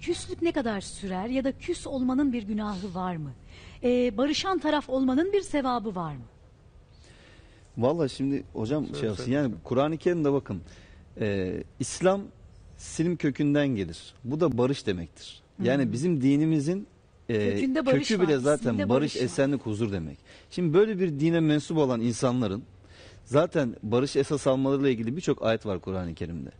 küslük ne kadar sürer ya da küs olmanın bir günahı var mı? Ee, barışan taraf olmanın bir sevabı var mı? Vallahi şimdi hocam söyle, şey yapsın, yani Kur'an-ı Kerim'de bakın e, İslam silim kökünden gelir. Bu da barış demektir. Yani Hı. Hmm. bizim dinimizin e, kökü var, bile zaten barış, barış esenlik, huzur demek. Şimdi böyle bir dine mensup olan insanların Zaten barış esas almalarıyla ilgili birçok ayet var Kur'an-ı Kerim'de.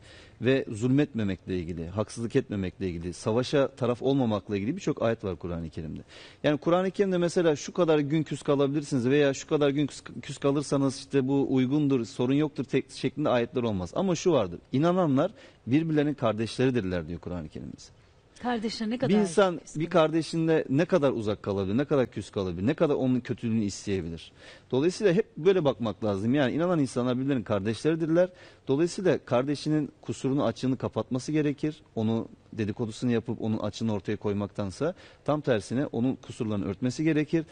Ve zulmetmemekle ilgili, haksızlık etmemekle ilgili, savaşa taraf olmamakla ilgili birçok ayet var Kur'an-ı Kerim'de. Yani Kur'an-ı Kerim'de mesela şu kadar gün küs kalabilirsiniz veya şu kadar gün küs kalırsanız işte bu uygundur, sorun yoktur tek şeklinde ayetler olmaz. Ama şu vardır, inananlar birbirlerinin kardeşleridirler diyor Kur'an-ı Kerim'de. Kardeşine ne kadar? Bir insan bir kardeşinde ne kadar uzak kalabilir, ne kadar küs kalabilir, ne kadar onun kötülüğünü isteyebilir. Dolayısıyla hep böyle bakmak lazım. Yani inanan insanlar birbirlerinin kardeşleridirler. Dolayısıyla kardeşinin kusurunu, açığını kapatması gerekir. Onu dedikodusunu yapıp onun açığını ortaya koymaktansa tam tersine onun kusurlarını örtmesi gerekir.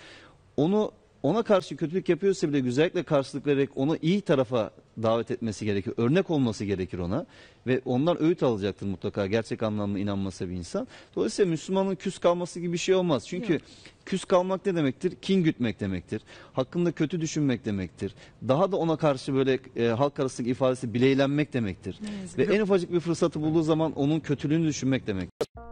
Onu ona karşı kötülük yapıyorsa bile güzellikle karşılık vererek onu iyi tarafa davet etmesi gerekir. Örnek olması gerekir ona. Ve onlar öğüt alacaktır mutlaka gerçek anlamda inanmasa bir insan. Dolayısıyla Müslümanın küs kalması gibi bir şey olmaz. Çünkü Yok. küs kalmak ne demektir? Kin gütmek demektir. Hakkında kötü düşünmek demektir. Daha da ona karşı böyle e, halk arasındaki ifadesi bileylenmek demektir. Ve en ufacık bir fırsatı bulduğu zaman onun kötülüğünü düşünmek demektir.